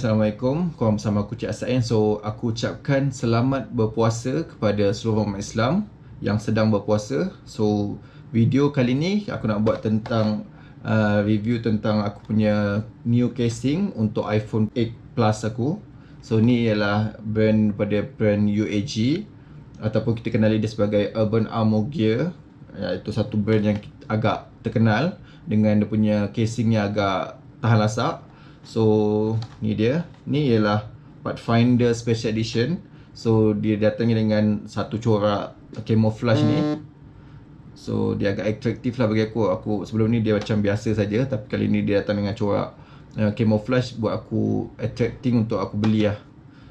Assalamualaikum Korang bersama aku Cik Asain So aku ucapkan selamat berpuasa kepada seluruh umat Islam Yang sedang berpuasa So video kali ni aku nak buat tentang uh, Review tentang aku punya new casing untuk iPhone 8 Plus aku So ni ialah brand daripada brand UAG Ataupun kita kenali dia sebagai Urban Armour Gear Iaitu satu brand yang agak terkenal Dengan dia punya casingnya agak tahan lasak So ni dia Ni ialah Pathfinder Special Edition So dia datang dengan satu corak camouflage ni So dia agak attractive lah bagi aku Aku sebelum ni dia macam biasa saja, Tapi kali ni dia datang dengan corak uh, camouflage Buat aku attracting untuk aku beli lah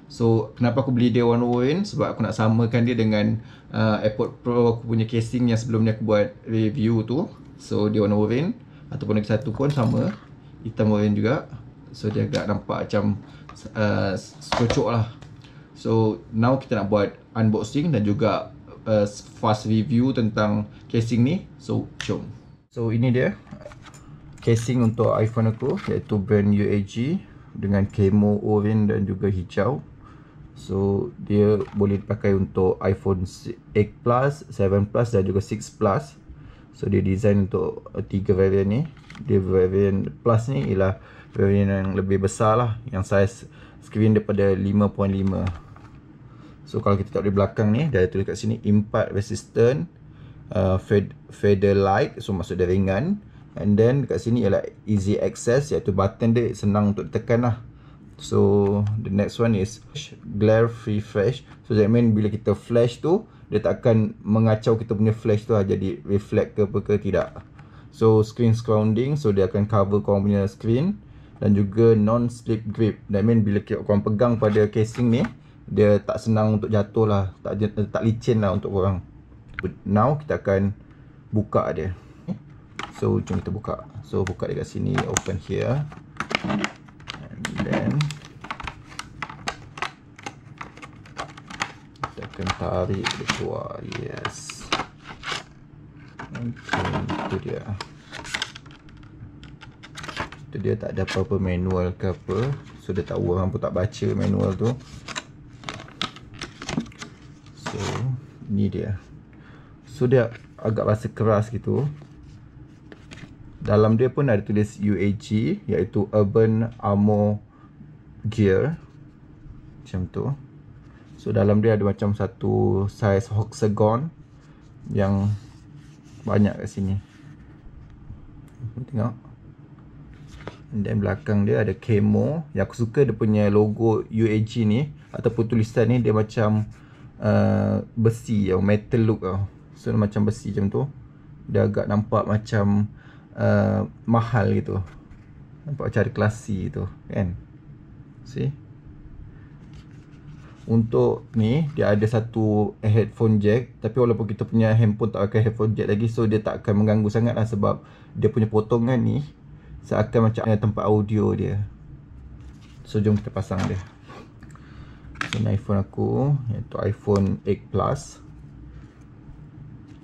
So kenapa aku beli dia one one Sebab aku nak samakan dia dengan uh, Airport Pro aku punya casing yang sebelum ni aku buat review tu So dia one one Ataupun lagi satu pun sama Hitam one juga So dia agak nampak macam uh, Kocok lah So now kita nak buat unboxing dan juga uh, Fast review tentang casing ni So jom So ini dia Casing untuk iPhone aku Iaitu brand UAG Dengan camo orange dan juga hijau So dia boleh dipakai untuk iPhone 8 Plus, 7 Plus dan juga 6 Plus So dia design untuk uh, tiga varian ni Dia varian Plus ni ialah variant yang lebih besar lah Yang size screen daripada 5.5 So kalau kita tengok di belakang ni Dia tulis kat sini Impact resistant uh, Fader light So maksud dia ringan And then kat sini ialah easy access Iaitu button dia senang untuk tekan lah So the next one is Glare free flash So that mean bila kita flash tu Dia tak akan mengacau kita punya flash tu lah Jadi reflect ke apa ke tidak So screen scrounding So dia akan cover korang punya screen dan juga non slip grip that mean bila orang pegang pada casing ni dia tak senang untuk jatuh lah tak, tak licin lah untuk korang now kita akan buka dia eh? so jom kita buka so buka dekat sini open here and then kita akan tarik dia keluar yes okay, itu dia tu dia tak ada apa-apa manual ke apa so dia tahu orang pun tak baca manual tu so ni dia so dia agak rasa keras gitu dalam dia pun ada tulis UAG iaitu Urban Armor Gear macam tu so dalam dia ada macam satu saiz hexagon yang banyak kat sini tengok And then belakang dia ada camo Yang aku suka dia punya logo UAG ni Ataupun tulisan ni dia macam uh, Besi tau, metal look tau So macam besi macam tu Dia agak nampak macam uh, Mahal gitu Nampak macam ada klasi gitu kan See untuk ni dia ada satu headphone jack Tapi walaupun kita punya handphone tak pakai headphone jack lagi So dia tak akan mengganggu sangat lah sebab Dia punya potongan ni seakan macam eh, tempat audio dia so jom kita pasang dia so ni iphone aku iaitu iphone 8 plus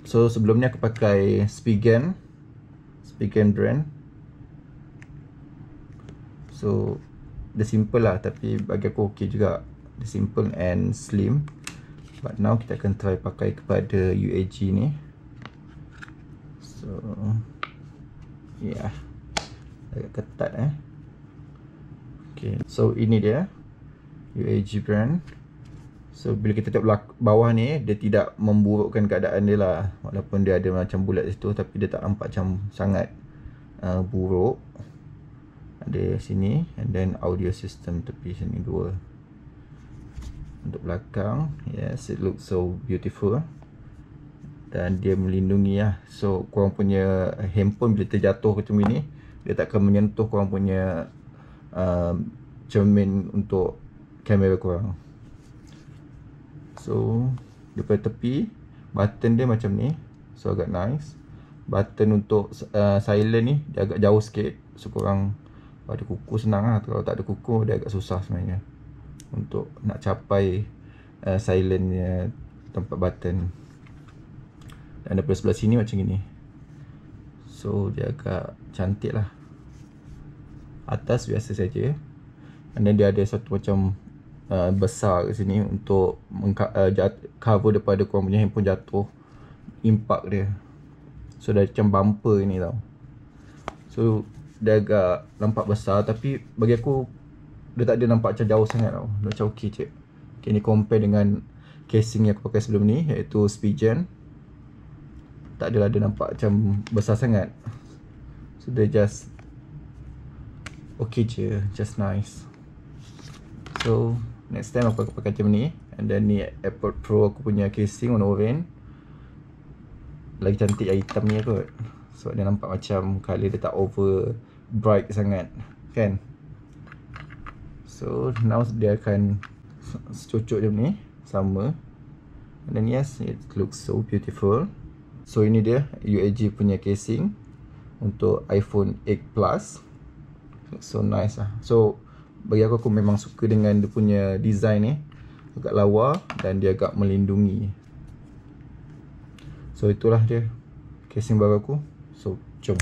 so sebelum ni aku pakai spigen spigen brand so dia simple lah tapi bagi aku ok juga dia simple and slim but now kita akan try pakai kepada UAG ni so yeah agak ketat eh Okay, so ini dia UAG brand so bila kita tengok bawah ni dia tidak memburukkan keadaan dia lah walaupun dia ada macam bulat situ tapi dia tak nampak macam sangat uh, buruk ada sini and then audio system tepi sini dua untuk belakang yes it looks so beautiful dan dia melindungi lah so korang punya handphone bila terjatuh ke macam ini dia tak akan menyentuh korang punya um, cermin untuk kamera korang so daripada tepi button dia macam ni so agak nice button untuk uh, silent ni dia agak jauh sikit so korang ada kuku senang lah kalau tak ada kuku dia agak susah sebenarnya untuk nak capai uh, silentnya tempat button dan daripada sebelah sini macam gini So dia agak cantik lah Atas biasa saja And then dia ada satu macam uh, Besar kat sini untuk uh, Cover daripada korang punya handphone jatuh Impact dia So dah macam bumper ni tau So dia agak nampak besar tapi bagi aku Dia tak ada nampak macam jauh sangat tau Dia macam okey je Okay ni compare dengan casing yang aku pakai sebelum ni iaitu Speedgen tak adalah dia nampak macam besar sangat so dia just okay je just nice so next time aku akan pakai macam ni and then ni Apple pro aku punya casing warna oven lagi cantik yang hitam ni kot sebab so, dia nampak macam colour dia tak over bright sangat kan so now dia akan secocok macam ni sama and then yes it looks so beautiful So ini dia UAG punya casing untuk iPhone 8 Plus. So nice lah. So bagi aku aku memang suka dengan dia punya design ni. Agak lawa dan dia agak melindungi. So itulah dia casing baru aku. So jom.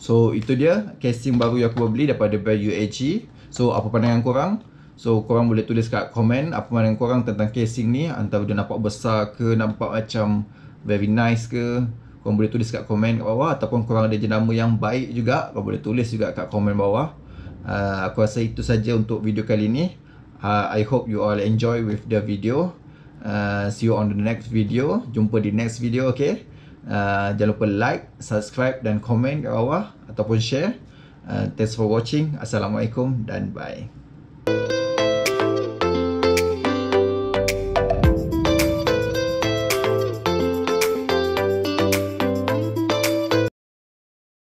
So itu dia casing baru yang aku beli daripada brand UAG. So apa pandangan korang? So korang boleh tulis kat komen apa pandangan korang tentang casing ni. Antara dia nampak besar ke nampak macam very nice ke Korang boleh tulis kat komen kat bawah Ataupun korang ada jenama yang baik juga Korang boleh tulis juga kat komen bawah uh, Aku rasa itu saja untuk video kali ni uh, I hope you all enjoy with the video uh, See you on the next video Jumpa di next video okay uh, Jangan lupa like, subscribe dan komen kat bawah Ataupun share uh, Thanks for watching Assalamualaikum dan bye Thank you.